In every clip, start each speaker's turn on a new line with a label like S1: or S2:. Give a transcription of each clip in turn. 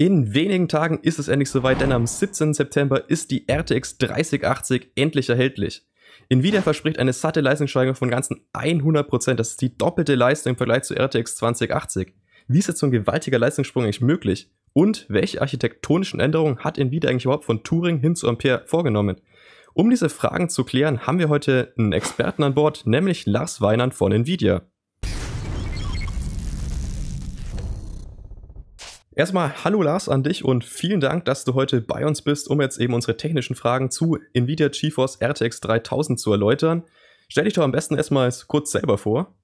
S1: In wenigen Tagen ist es endlich soweit, denn am 17. September ist die RTX 3080 endlich erhältlich. Nvidia verspricht eine satte Leistungssteigerung von ganzen 100%, das ist die doppelte Leistung im Vergleich zu RTX 2080. Wie ist jetzt so ein gewaltiger Leistungssprung eigentlich möglich? Und welche architektonischen Änderungen hat Nvidia eigentlich überhaupt von Turing hin zu Ampere vorgenommen? Um diese Fragen zu klären, haben wir heute einen Experten an Bord, nämlich Lars Weinand von Nvidia. Erstmal hallo Lars an dich und vielen Dank, dass du heute bei uns bist, um jetzt eben unsere technischen Fragen zu Nvidia GeForce RTX 3000 zu erläutern. Stell dich doch am besten erstmal kurz selber vor.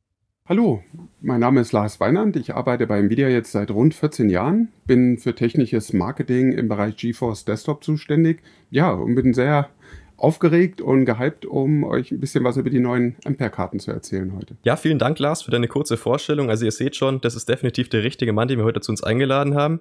S2: Hallo, mein Name ist Lars Weinand. Ich arbeite bei Nvidia jetzt seit rund 14 Jahren, bin für technisches Marketing im Bereich GeForce Desktop zuständig. Ja, und bin sehr aufgeregt und gehypt, um euch ein bisschen was über die neuen Ampere-Karten zu erzählen heute.
S1: Ja, vielen Dank, Lars, für deine kurze Vorstellung. Also ihr seht schon, das ist definitiv der richtige Mann, den wir heute zu uns eingeladen haben.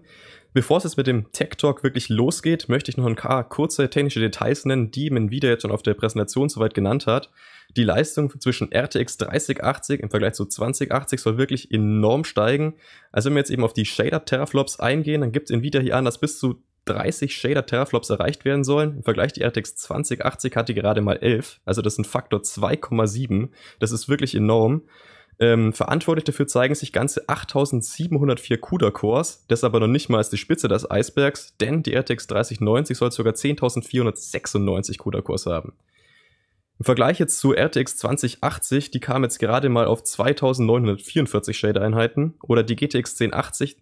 S1: Bevor es jetzt mit dem Tech Talk wirklich losgeht, möchte ich noch ein paar kurze technische Details nennen, die Nvidia jetzt schon auf der Präsentation soweit genannt hat. Die Leistung zwischen RTX 3080 im Vergleich zu 2080 soll wirklich enorm steigen. Also wenn wir jetzt eben auf die Shader-Teraflops eingehen, dann gibt es Nvidia hier an, dass bis zu 30 Shader Teraflops erreicht werden sollen. Im Vergleich, die RTX 2080 hatte gerade mal 11. Also das ist ein Faktor 2,7. Das ist wirklich enorm. Ähm, verantwortlich dafür zeigen sich ganze 8704 CUDA-Cores. Das aber noch nicht mal als die Spitze des Eisbergs, denn die RTX 3090 soll sogar 10.496 CUDA-Cores haben. Im Vergleich jetzt zu RTX 2080, die kam jetzt gerade mal auf 2944 Shader-Einheiten oder die GTX 1080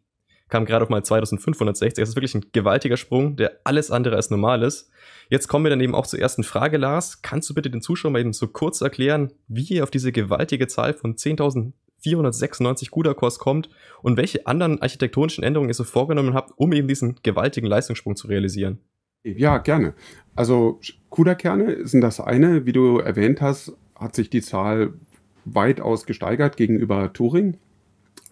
S1: kam gerade auf mal 2560. Das ist wirklich ein gewaltiger Sprung, der alles andere als normal ist. Jetzt kommen wir dann eben auch zur ersten Frage, Lars. Kannst du bitte den Zuschauern mal eben so kurz erklären, wie ihr auf diese gewaltige Zahl von 10.496 Guda-Cores kommt und welche anderen architektonischen Änderungen ihr so vorgenommen habt, um eben diesen gewaltigen Leistungssprung zu realisieren? Ja, gerne. Also CUDA-Kerne
S2: sind das eine. Wie du erwähnt hast, hat sich die Zahl weitaus gesteigert gegenüber Turing.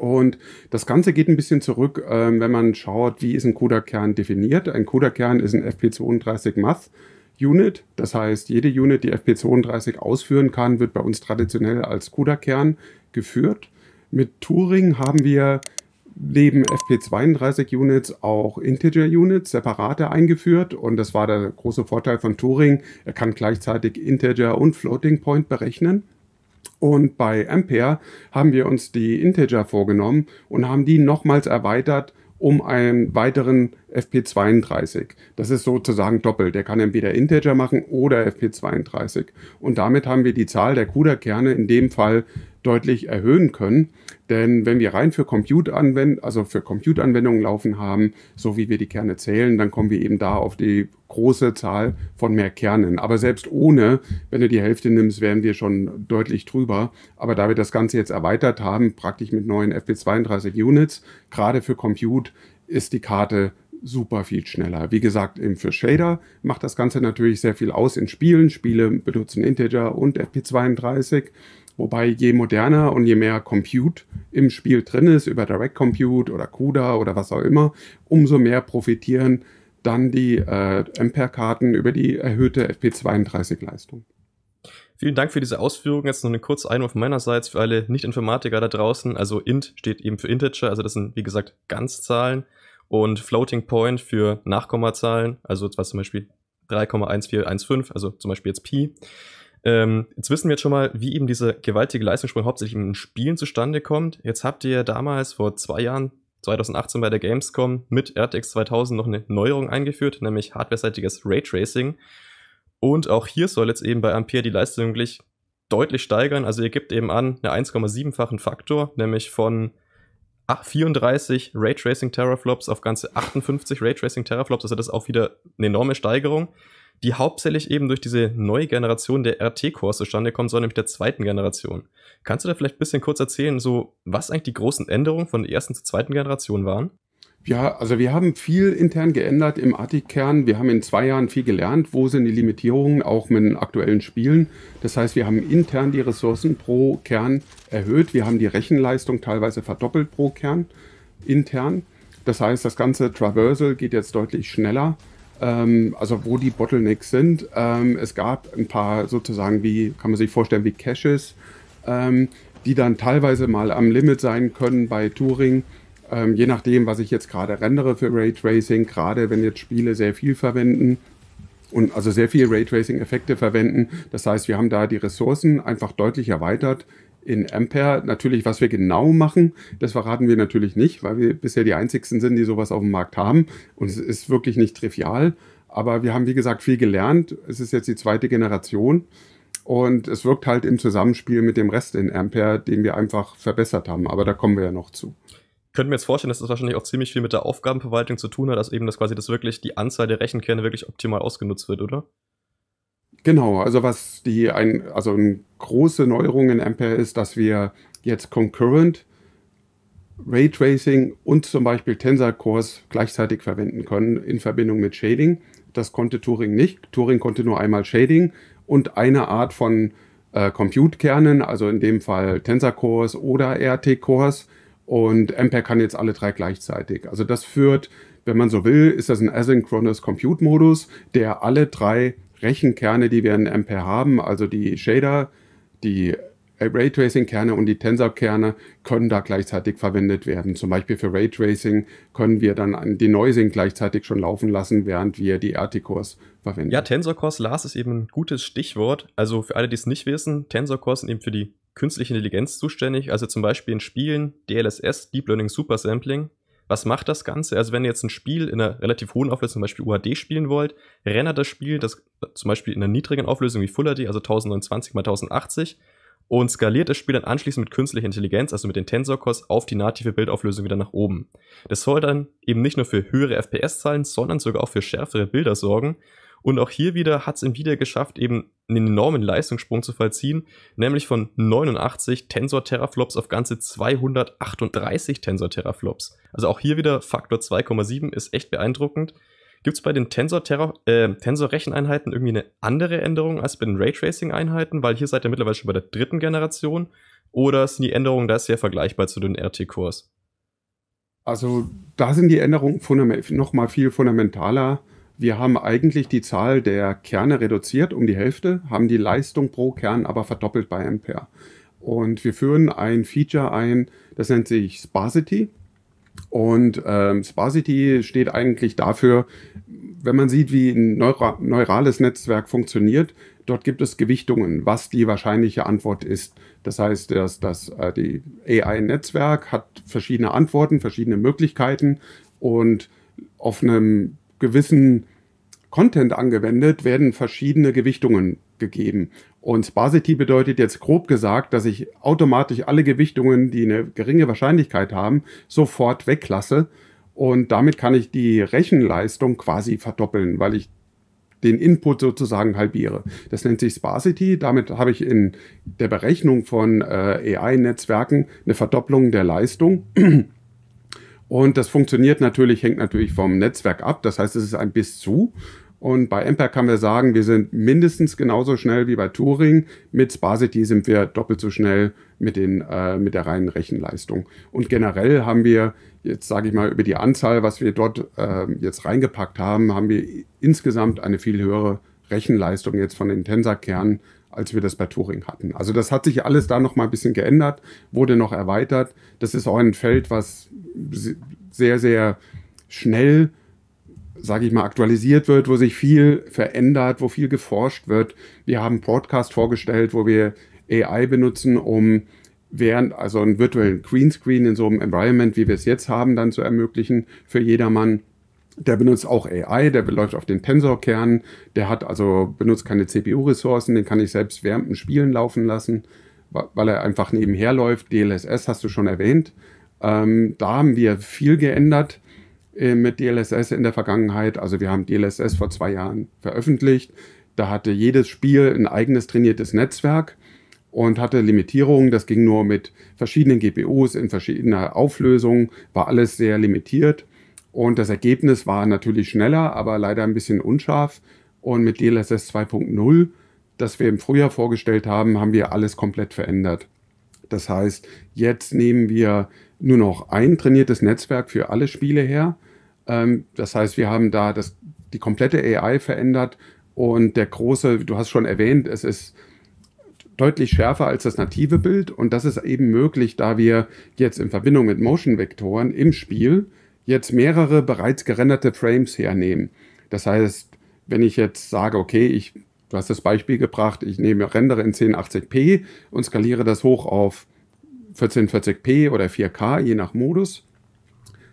S2: Und das Ganze geht ein bisschen zurück, ähm, wenn man schaut, wie ist ein CUDA-Kern definiert. Ein CUDA-Kern ist ein FP32 Math. Unit, das heißt, jede Unit, die FP32 ausführen kann, wird bei uns traditionell als CUDA-Kern geführt. Mit Turing haben wir neben FP32-Units auch Integer-Units separate eingeführt und das war der große Vorteil von Turing. Er kann gleichzeitig Integer und Floating-Point berechnen. Und bei Ampere haben wir uns die Integer vorgenommen und haben die nochmals erweitert um einen weiteren FP32. Das ist sozusagen doppelt. Der kann entweder Integer machen oder FP32. Und damit haben wir die Zahl der CUDA-Kerne in dem Fall deutlich erhöhen können. Denn wenn wir rein für Compute-Anwendungen, also für Compute-Anwendungen laufen haben, so wie wir die Kerne zählen, dann kommen wir eben da auf die große Zahl von mehr Kernen. Aber selbst ohne, wenn du die Hälfte nimmst, wären wir schon deutlich drüber. Aber da wir das Ganze jetzt erweitert haben, praktisch mit neuen FP32 Units, gerade für Compute, ist die Karte super viel schneller. Wie gesagt, eben für Shader macht das Ganze natürlich sehr viel aus in Spielen. Spiele benutzen Integer und FP32, wobei je moderner und je mehr Compute im Spiel drin ist, über Direct Compute oder CUDA oder was auch immer, umso mehr profitieren dann die äh, Ampere-Karten über die erhöhte FP32-Leistung.
S1: Vielen Dank für diese Ausführungen. Jetzt nur eine kurze Einwurf meinerseits für alle Nicht-Informatiker da draußen. Also int steht eben für Integer, also das sind wie gesagt Ganzzahlen und Floating Point für Nachkommazahlen, also was zum Beispiel 3,1415, also zum Beispiel jetzt Pi. Ähm, jetzt wissen wir jetzt schon mal, wie eben diese gewaltige Leistungssprung hauptsächlich in den Spielen zustande kommt. Jetzt habt ihr damals vor zwei Jahren, 2018 bei der Gamescom, mit RTX 2000 noch eine Neuerung eingeführt, nämlich hardware-seitiges Raytracing. Und auch hier soll jetzt eben bei Ampere die Leistung wirklich deutlich steigern. Also ihr gebt eben an, eine 1,7-fachen Faktor, nämlich von 34 ah, Raytracing Teraflops auf ganze 58 Raytracing Teraflops, also das ist auch wieder eine enorme Steigerung, die hauptsächlich eben durch diese neue Generation der RT-Cores zustande kommt, sondern nämlich der zweiten Generation. Kannst du da vielleicht ein bisschen kurz erzählen, so was eigentlich die großen Änderungen von der ersten zur zweiten Generation waren? Ja, also wir haben
S2: viel intern geändert im Attic-Kern. Wir haben in zwei Jahren viel gelernt. Wo sind die Limitierungen, auch mit den aktuellen Spielen? Das heißt, wir haben intern die Ressourcen pro Kern erhöht. Wir haben die Rechenleistung teilweise verdoppelt pro Kern intern. Das heißt, das ganze Traversal geht jetzt deutlich schneller. Ähm, also wo die Bottlenecks sind. Ähm, es gab ein paar sozusagen, wie kann man sich vorstellen, wie Caches, ähm, die dann teilweise mal am Limit sein können bei Touring ähm, je nachdem, was ich jetzt gerade rendere für Raytracing, gerade wenn jetzt Spiele sehr viel verwenden und also sehr viel Raytracing-Effekte verwenden. Das heißt, wir haben da die Ressourcen einfach deutlich erweitert in Ampere. Natürlich, was wir genau machen, das verraten wir natürlich nicht, weil wir bisher die einzigsten sind, die sowas auf dem Markt haben. Und es ist wirklich nicht trivial. Aber wir haben, wie gesagt, viel gelernt. Es ist jetzt die zweite Generation. Und es wirkt halt im Zusammenspiel mit dem Rest in Ampere, den wir einfach verbessert haben. Aber da kommen wir ja noch zu
S1: könnte mir jetzt vorstellen, dass das wahrscheinlich auch ziemlich viel mit der Aufgabenverwaltung zu tun hat, dass eben das quasi das wirklich die Anzahl der Rechenkerne wirklich optimal ausgenutzt wird, oder?
S2: Genau, also was die ein, also eine große Neuerung in Ampere ist, dass wir jetzt Concurrent, Raytracing und zum Beispiel Tensor Cores gleichzeitig verwenden können in Verbindung mit Shading. Das konnte Turing nicht. Turing konnte nur einmal Shading und eine Art von äh, Compute-Kernen, also in dem Fall Tensor Cores oder RT Cores und Ampere kann jetzt alle drei gleichzeitig. Also das führt, wenn man so will, ist das ein asynchronous Compute Modus, der alle drei Rechenkerne, die wir in Ampere haben, also die Shader, die Raytracing-Kerne und die Tensor-Kerne können da gleichzeitig verwendet werden. Zum Beispiel für Raytracing können wir dann die Noising gleichzeitig schon laufen lassen, während wir die RT-Cores verwenden.
S1: Ja, Tensor-Cores, Lars, ist eben ein gutes Stichwort. Also für alle, die es nicht wissen, Tensor-Cores sind eben für die künstliche Intelligenz zuständig? Also zum Beispiel in Spielen DLSS, Deep Learning Super Sampling. Was macht das Ganze? Also wenn ihr jetzt ein Spiel in einer relativ hohen Auflösung, zum Beispiel UHD spielen wollt, rendert das Spiel das zum Beispiel in einer niedrigen Auflösung wie Full HD, also 1029 x 1080 und skaliert das Spiel dann anschließend mit künstlicher Intelligenz, also mit den Tensor-Cores, auf die native Bildauflösung wieder nach oben. Das soll dann eben nicht nur für höhere FPS-Zahlen, sondern sogar auch für schärfere Bilder sorgen und auch hier wieder hat es Nvidia geschafft, eben einen enormen Leistungssprung zu vollziehen, nämlich von 89 Tensor Teraflops auf ganze 238 Tensor Teraflops. Also auch hier wieder Faktor 2,7 ist echt beeindruckend. Gibt es bei den äh, Tensor-Recheneinheiten äh, Tensor irgendwie eine andere Änderung als bei den Raytracing-Einheiten? Weil hier seid ihr mittlerweile schon bei der dritten Generation. Oder sind die Änderungen da sehr vergleichbar zu den RT-Cores?
S2: Also da sind die Änderungen noch mal viel fundamentaler. Wir haben eigentlich die Zahl der Kerne reduziert um die Hälfte, haben die Leistung pro Kern aber verdoppelt bei Ampere. Und wir führen ein Feature ein, das nennt sich Sparsity. Und ähm, Sparsity steht eigentlich dafür, wenn man sieht, wie ein neura neurales Netzwerk funktioniert, dort gibt es Gewichtungen, was die wahrscheinliche Antwort ist. Das heißt, dass, dass äh, die AI-Netzwerk hat verschiedene Antworten, verschiedene Möglichkeiten und auf einem gewissen Content angewendet, werden verschiedene Gewichtungen gegeben. Und sparsity bedeutet jetzt grob gesagt, dass ich automatisch alle Gewichtungen, die eine geringe Wahrscheinlichkeit haben, sofort weglasse. Und damit kann ich die Rechenleistung quasi verdoppeln, weil ich den Input sozusagen halbiere. Das nennt sich Sparsity. Damit habe ich in der Berechnung von äh, AI-Netzwerken eine Verdopplung der Leistung. Und das funktioniert natürlich, hängt natürlich vom Netzwerk ab. Das heißt, es ist ein bis zu. Und bei Ampere kann man sagen, wir sind mindestens genauso schnell wie bei Turing. Mit Sparsity sind wir doppelt so schnell mit, den, äh, mit der reinen Rechenleistung. Und generell haben wir jetzt, sage ich mal, über die Anzahl, was wir dort äh, jetzt reingepackt haben, haben wir insgesamt eine viel höhere Rechenleistung jetzt von den Tensorkernen als wir das bei Turing hatten. Also das hat sich alles da noch mal ein bisschen geändert, wurde noch erweitert. Das ist auch ein Feld, was sehr, sehr schnell, sage ich mal, aktualisiert wird, wo sich viel verändert, wo viel geforscht wird. Wir haben Podcast vorgestellt, wo wir AI benutzen, um während, also einen virtuellen Greenscreen in so einem Environment, wie wir es jetzt haben, dann zu ermöglichen für jedermann. Der benutzt auch AI, der läuft auf den tensor Tensorkern, der hat also benutzt keine CPU-Ressourcen, den kann ich selbst während dem Spielen laufen lassen, weil er einfach nebenher läuft. DLSS hast du schon erwähnt. Ähm, da haben wir viel geändert äh, mit DLSS in der Vergangenheit. Also wir haben DLSS vor zwei Jahren veröffentlicht. Da hatte jedes Spiel ein eigenes trainiertes Netzwerk und hatte Limitierungen. Das ging nur mit verschiedenen GPUs in verschiedener Auflösung, war alles sehr limitiert. Und das Ergebnis war natürlich schneller, aber leider ein bisschen unscharf. Und mit DLSS 2.0, das wir im Frühjahr vorgestellt haben, haben wir alles komplett verändert. Das heißt, jetzt nehmen wir nur noch ein trainiertes Netzwerk für alle Spiele her. Ähm, das heißt, wir haben da das, die komplette AI verändert und der große, du hast schon erwähnt, es ist deutlich schärfer als das native Bild und das ist eben möglich, da wir jetzt in Verbindung mit Motion-Vektoren im Spiel jetzt mehrere bereits gerenderte Frames hernehmen. Das heißt, wenn ich jetzt sage, okay, ich, du hast das Beispiel gebracht, ich nehme, rendere in 1080p und skaliere das hoch auf 1440p oder 4K, je nach Modus,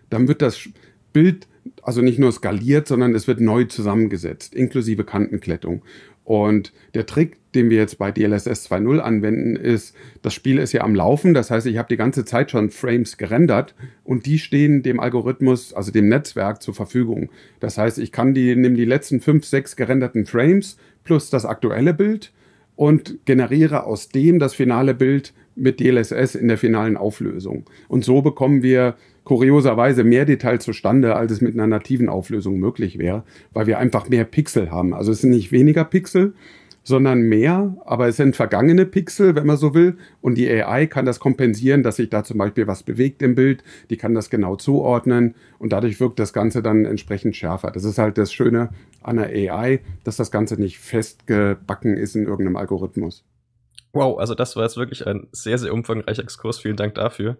S2: dann wird das Bild also nicht nur skaliert, sondern es wird neu zusammengesetzt, inklusive Kantenklettung. Und der Trick, den wir jetzt bei DLSS 2.0 anwenden, ist, das Spiel ist ja am Laufen. Das heißt, ich habe die ganze Zeit schon Frames gerendert und die stehen dem Algorithmus, also dem Netzwerk zur Verfügung. Das heißt, ich kann die, nehme die letzten fünf, sechs gerenderten Frames plus das aktuelle Bild und generiere aus dem das finale Bild mit DLSS in der finalen Auflösung. Und so bekommen wir kurioserweise mehr Detail zustande, als es mit einer nativen Auflösung möglich wäre, weil wir einfach mehr Pixel haben. Also es sind nicht weniger Pixel, sondern mehr, aber es sind vergangene Pixel, wenn man so will. Und die AI kann das kompensieren, dass sich da zum Beispiel was bewegt im Bild. Die kann das genau zuordnen und dadurch wirkt das Ganze dann entsprechend schärfer. Das ist halt das Schöne an der AI, dass das Ganze nicht festgebacken ist in irgendeinem Algorithmus.
S1: Wow, also das war jetzt wirklich ein sehr, sehr umfangreicher Exkurs. Vielen Dank dafür.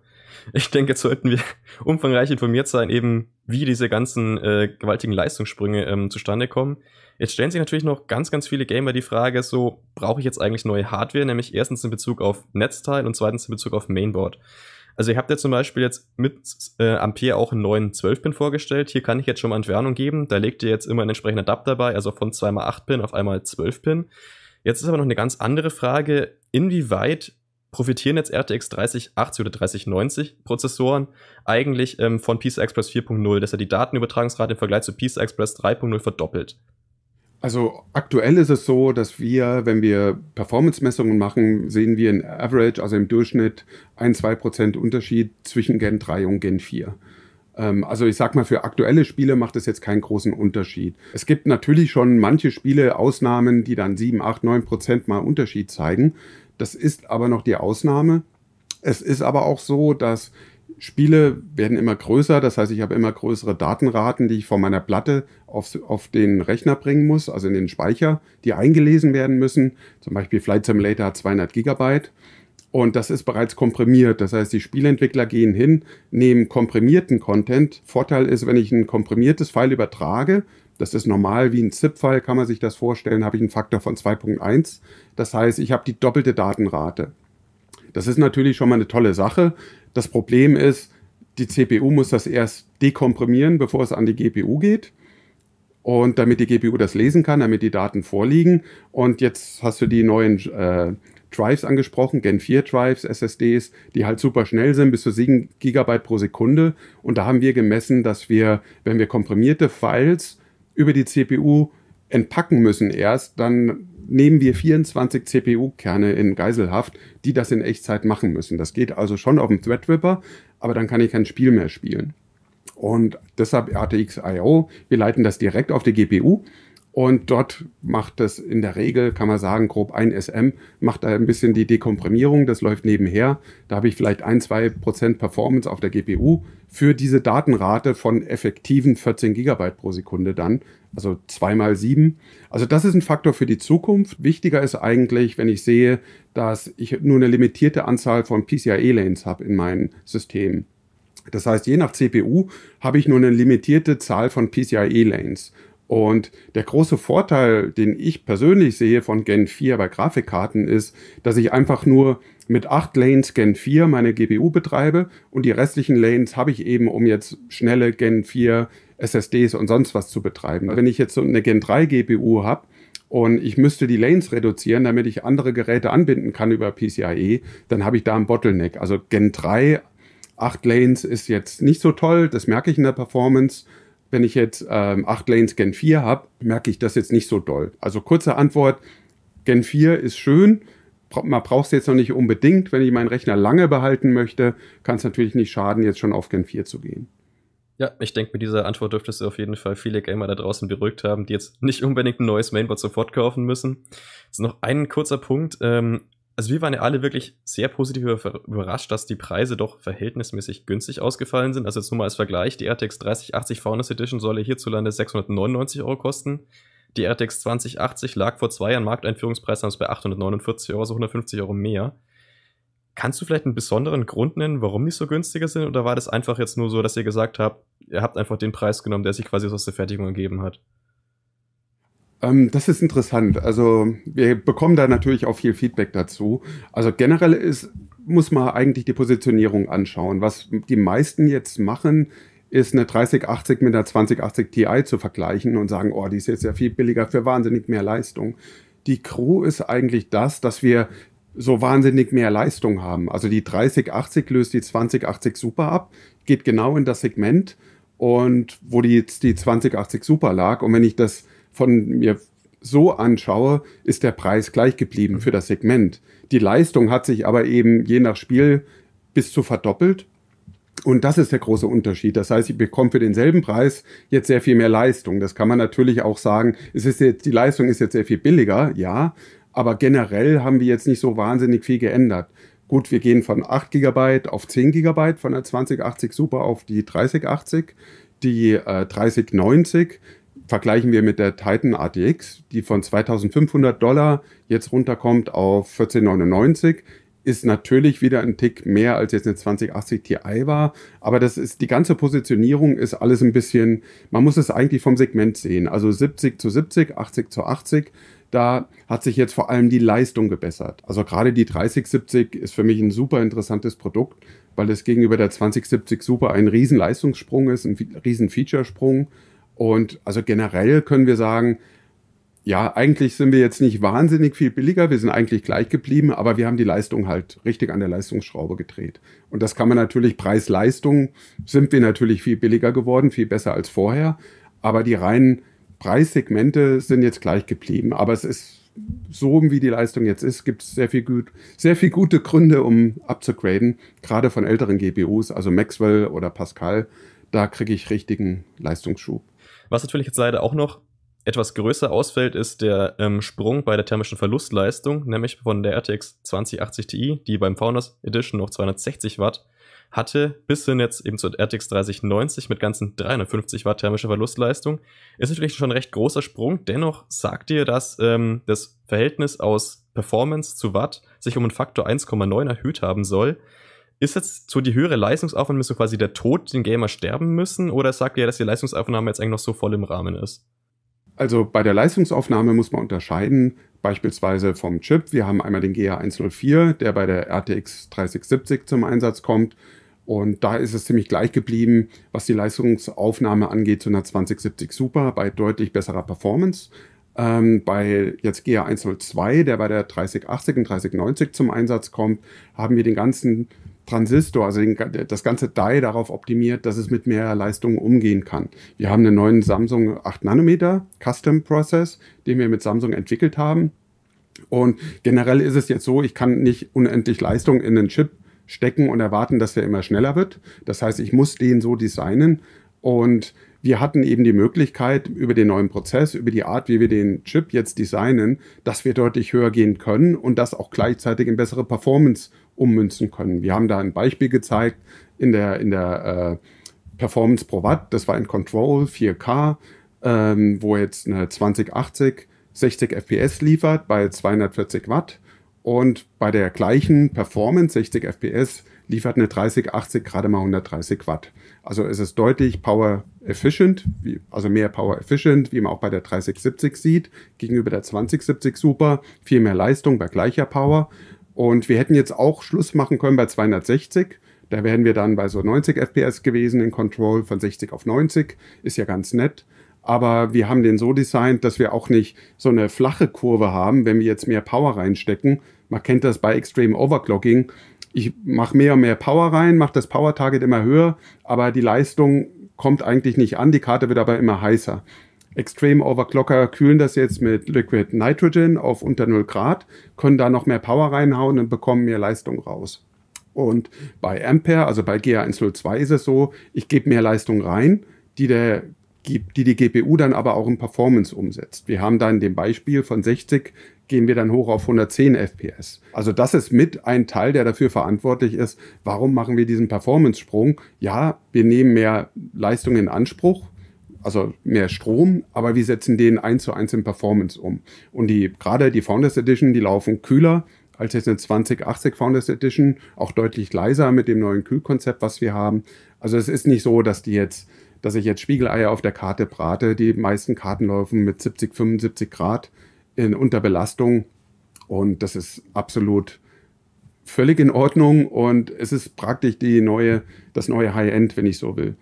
S1: Ich denke, jetzt sollten wir umfangreich informiert sein, eben wie diese ganzen äh, gewaltigen Leistungssprünge ähm, zustande kommen. Jetzt stellen sich natürlich noch ganz, ganz viele Gamer die Frage, so brauche ich jetzt eigentlich neue Hardware, nämlich erstens in Bezug auf Netzteil und zweitens in Bezug auf Mainboard. Also ihr habt ja zum Beispiel jetzt mit äh, Ampere auch einen neuen 12-Pin vorgestellt. Hier kann ich jetzt schon mal Entfernung geben. Da legt ihr jetzt immer einen entsprechenden Adapter dabei, also von 2x8-Pin auf einmal 12-Pin. Jetzt ist aber noch eine ganz andere Frage, inwieweit profitieren jetzt RTX 3080 oder 3090 Prozessoren eigentlich ähm, von PCI Express 4.0, dass er die Datenübertragungsrate im Vergleich zu PCI Express 3.0 verdoppelt?
S2: Also aktuell ist es so, dass wir, wenn wir Performance-Messungen machen, sehen wir in Average, also im Durchschnitt, ein, zwei Prozent Unterschied zwischen Gen 3 und Gen 4. Ähm, also ich sag mal, für aktuelle Spiele macht es jetzt keinen großen Unterschied. Es gibt natürlich schon manche Spiele, Ausnahmen, die dann 7, 8, 9 Prozent mal Unterschied zeigen. Das ist aber noch die Ausnahme. Es ist aber auch so, dass Spiele werden immer größer, das heißt, ich habe immer größere Datenraten, die ich von meiner Platte auf, auf den Rechner bringen muss, also in den Speicher, die eingelesen werden müssen. Zum Beispiel Flight Simulator hat 200 Gigabyte. Und das ist bereits komprimiert. Das heißt, die Spielentwickler gehen hin, nehmen komprimierten Content. Vorteil ist, wenn ich ein komprimiertes File übertrage, das ist normal wie ein ZIP-File, kann man sich das vorstellen, habe ich einen Faktor von 2.1. Das heißt, ich habe die doppelte Datenrate. Das ist natürlich schon mal eine tolle Sache. Das Problem ist, die CPU muss das erst dekomprimieren, bevor es an die GPU geht. Und damit die GPU das lesen kann, damit die Daten vorliegen. Und jetzt hast du die neuen äh, Drives angesprochen, Gen 4 Drives, SSDs, die halt super schnell sind, bis zu 7 Gigabyte pro Sekunde. Und da haben wir gemessen, dass wir, wenn wir komprimierte Files über die CPU entpacken müssen erst, dann nehmen wir 24 CPU-Kerne in Geiselhaft, die das in Echtzeit machen müssen. Das geht also schon auf dem Threadripper, aber dann kann ich kein Spiel mehr spielen. Und deshalb RTX IO, wir leiten das direkt auf die GPU und dort macht das in der Regel, kann man sagen, grob ein SM, macht da ein bisschen die Dekomprimierung, das läuft nebenher. Da habe ich vielleicht ein, zwei Prozent Performance auf der GPU für diese Datenrate von effektiven 14 Gigabyte pro Sekunde dann, also zweimal sieben. Also das ist ein Faktor für die Zukunft. Wichtiger ist eigentlich, wenn ich sehe, dass ich nur eine limitierte Anzahl von PCIe-Lanes habe in meinem System. Das heißt, je nach CPU habe ich nur eine limitierte Zahl von PCIe-Lanes. Und der große Vorteil, den ich persönlich sehe von Gen 4 bei Grafikkarten, ist, dass ich einfach nur mit 8 Lanes Gen 4 meine GPU betreibe und die restlichen Lanes habe ich eben, um jetzt schnelle Gen 4 SSDs und sonst was zu betreiben. Also wenn ich jetzt so eine Gen 3 GPU habe, und ich müsste die Lanes reduzieren, damit ich andere Geräte anbinden kann über PCIe, dann habe ich da einen Bottleneck. Also Gen 3, 8 Lanes ist jetzt nicht so toll, das merke ich in der Performance wenn ich jetzt ähm, 8 Lanes Gen 4 habe, merke ich das jetzt nicht so doll. Also kurze Antwort, Gen 4 ist schön, man braucht es jetzt noch nicht unbedingt. Wenn ich meinen Rechner lange behalten möchte, kann es natürlich nicht schaden, jetzt schon auf Gen 4 zu gehen.
S1: Ja, ich denke, mit dieser Antwort dürftest du auf jeden Fall viele Gamer da draußen beruhigt haben, die jetzt nicht unbedingt ein neues Mainboard sofort kaufen müssen. Jetzt noch ein kurzer Punkt. Ähm, also wir waren ja alle wirklich sehr positiv überrascht, dass die Preise doch verhältnismäßig günstig ausgefallen sind. Also jetzt nur mal als Vergleich, die RTX 3080 Faunus Edition soll hierzulande 699 Euro kosten. Die RTX 2080 lag vor zwei Jahren Markteinführungspreis bei 849 Euro, also 150 Euro mehr. Kannst du vielleicht einen besonderen Grund nennen, warum die so günstiger sind? Oder war das einfach jetzt nur so, dass ihr gesagt habt, ihr habt einfach den Preis genommen, der sich quasi aus der Fertigung ergeben hat?
S2: Ähm, das ist interessant. Also wir bekommen da natürlich auch viel Feedback dazu. Also generell ist, muss man eigentlich die Positionierung anschauen. Was die meisten jetzt machen, ist eine 3080 mit einer 2080 Ti zu vergleichen und sagen, oh, die ist jetzt ja viel billiger für wahnsinnig mehr Leistung. Die Crew ist eigentlich das, dass wir so wahnsinnig mehr Leistung haben. Also die 3080 löst die 2080 super ab, geht genau in das Segment und wo die, die 2080 super lag. Und wenn ich das von mir so anschaue, ist der Preis gleich geblieben für das Segment. Die Leistung hat sich aber eben je nach Spiel bis zu verdoppelt. Und das ist der große Unterschied. Das heißt, ich bekomme für denselben Preis jetzt sehr viel mehr Leistung. Das kann man natürlich auch sagen. Es ist jetzt, die Leistung ist jetzt sehr viel billiger, ja. Aber generell haben wir jetzt nicht so wahnsinnig viel geändert. Gut, wir gehen von 8 GB auf 10 GB, von der 2080 Super auf die 3080, die äh, 3090 vergleichen wir mit der Titan ATX, die von 2500 Dollar jetzt runterkommt auf 1499, ist natürlich wieder ein Tick mehr als jetzt eine 2080 Ti war, aber das ist die ganze Positionierung ist alles ein bisschen, man muss es eigentlich vom Segment sehen, also 70 zu 70, 80 zu 80, da hat sich jetzt vor allem die Leistung gebessert. Also gerade die 3070 ist für mich ein super interessantes Produkt, weil es gegenüber der 2070 super ein riesen Leistungssprung ist, ein riesen Featuresprung. sprung und also generell können wir sagen, ja, eigentlich sind wir jetzt nicht wahnsinnig viel billiger, wir sind eigentlich gleich geblieben, aber wir haben die Leistung halt richtig an der Leistungsschraube gedreht. Und das kann man natürlich, Preis-Leistung sind wir natürlich viel billiger geworden, viel besser als vorher, aber die reinen Preissegmente sind jetzt gleich geblieben. Aber es ist so, wie die Leistung jetzt ist, gibt es sehr viel, sehr viel gute Gründe, um abzugraden, gerade von älteren GPUs, also Maxwell oder Pascal, da kriege ich richtigen Leistungsschub.
S1: Was natürlich jetzt leider auch noch etwas größer ausfällt, ist der ähm, Sprung bei der thermischen Verlustleistung, nämlich von der RTX 2080 Ti, die beim Founders Edition noch 260 Watt hatte, bis hin jetzt eben zur RTX 3090 mit ganzen 350 Watt thermischer Verlustleistung. Ist natürlich schon ein recht großer Sprung, dennoch sagt ihr, dass ähm, das Verhältnis aus Performance zu Watt sich um einen Faktor 1,9 erhöht haben soll. Ist jetzt so die höhere Leistungsaufnahme so quasi der Tod den Gamer sterben müssen oder sagt ihr, dass die Leistungsaufnahme jetzt eigentlich noch so voll im Rahmen ist?
S2: Also bei der Leistungsaufnahme muss man unterscheiden, beispielsweise vom Chip. Wir haben einmal den GA104, der bei der RTX 3070 zum Einsatz kommt. Und da ist es ziemlich gleich geblieben, was die Leistungsaufnahme angeht zu einer 2070 Super bei deutlich besserer Performance. Ähm, bei jetzt GA102, der bei der 3080 und 3090 zum Einsatz kommt, haben wir den ganzen Transistor, also den, das ganze Die darauf optimiert, dass es mit mehr Leistung umgehen kann. Wir haben einen neuen Samsung 8 Nanometer Custom Process, den wir mit Samsung entwickelt haben. Und generell ist es jetzt so, ich kann nicht unendlich Leistung in einen Chip stecken und erwarten, dass der immer schneller wird. Das heißt, ich muss den so designen und wir hatten eben die Möglichkeit, über den neuen Prozess, über die Art, wie wir den Chip jetzt designen, dass wir deutlich höher gehen können und das auch gleichzeitig in bessere Performance ummünzen können. Wir haben da ein Beispiel gezeigt in der, in der äh, Performance Pro Watt. Das war in Control 4K, ähm, wo jetzt eine 2080 60 FPS liefert bei 240 Watt. Und bei der gleichen Performance, 60 FPS, liefert eine 3080 gerade mal 130 Watt. Also es ist deutlich power efficient, wie, also mehr power efficient, wie man auch bei der 3070 sieht, gegenüber der 2070 Super, viel mehr Leistung bei gleicher Power. Und wir hätten jetzt auch Schluss machen können bei 260. Da wären wir dann bei so 90 FPS gewesen in Control von 60 auf 90. Ist ja ganz nett. Aber wir haben den so designt, dass wir auch nicht so eine flache Kurve haben, wenn wir jetzt mehr Power reinstecken. Man kennt das bei Extreme Overclocking. Ich mache mehr und mehr Power rein, mache das Power Target immer höher, aber die Leistung kommt eigentlich nicht an. Die Karte wird aber immer heißer. Extreme Overclocker kühlen das jetzt mit Liquid Nitrogen auf unter 0 Grad, können da noch mehr Power reinhauen und bekommen mehr Leistung raus. Und bei Ampere, also bei GA102 ist es so, ich gebe mehr Leistung rein, die der die die GPU dann aber auch in Performance umsetzt. Wir haben dann dem Beispiel von 60 gehen wir dann hoch auf 110 FPS. Also das ist mit ein Teil, der dafür verantwortlich ist, warum machen wir diesen Performance-Sprung? Ja, wir nehmen mehr Leistung in Anspruch, also mehr Strom, aber wir setzen den eins zu eins in Performance um. Und die, gerade die Founders Edition, die laufen kühler als jetzt eine 2080 Founders Edition, auch deutlich leiser mit dem neuen Kühlkonzept, was wir haben. Also es ist nicht so, dass die jetzt, dass ich jetzt Spiegeleier auf der Karte brate. Die meisten Karten laufen mit 70, 75 Grad in Unterbelastung. Und das ist absolut völlig in Ordnung und es ist praktisch die neue, das neue High-End, wenn ich so will.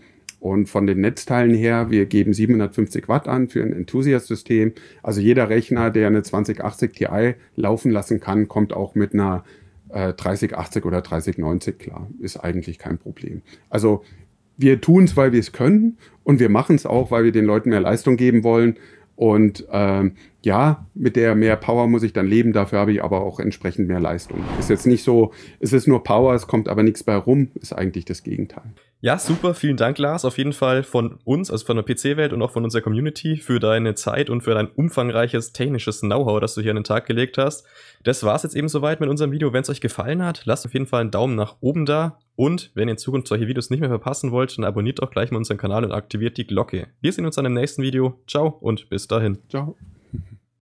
S2: Und von den Netzteilen her, wir geben 750 Watt an für ein Enthusiast-System. Also jeder Rechner, der eine 2080 Ti laufen lassen kann, kommt auch mit einer äh, 3080 oder 3090 klar. Ist eigentlich kein Problem. Also wir tun es, weil wir es können und wir machen es auch, weil wir den Leuten mehr Leistung geben wollen. Und ähm, ja, mit der mehr Power muss ich dann leben, dafür habe ich aber auch entsprechend mehr Leistung. Ist jetzt nicht so, es ist nur Power, es kommt aber nichts bei rum, ist eigentlich das Gegenteil.
S1: Ja, super. Vielen Dank, Lars. Auf jeden Fall von uns, also von der PC-Welt und auch von unserer Community für deine Zeit und für dein umfangreiches technisches Know-how, das du hier an den Tag gelegt hast. Das war es jetzt eben soweit mit unserem Video. Wenn es euch gefallen hat, lasst auf jeden Fall einen Daumen nach oben da. Und wenn ihr in Zukunft solche Videos nicht mehr verpassen wollt, dann abonniert doch gleich mal unseren Kanal und aktiviert die Glocke. Wir sehen uns dann im nächsten Video. Ciao und bis dahin. Ciao.